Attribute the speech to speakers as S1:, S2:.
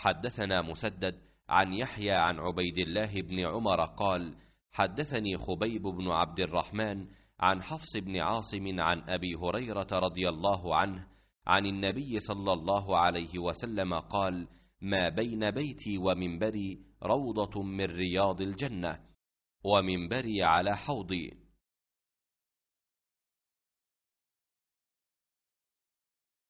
S1: حدثنا مسدد عن يحيى عن عبيد الله بن عمر قال حدثني خبيب بن عبد الرحمن عن حفص بن عاصم عن ابي هريره رضي الله عنه عن النبي صلى الله عليه وسلم قال ما بين بيتي ومنبري روضه من رياض الجنه ومنبري على حوضي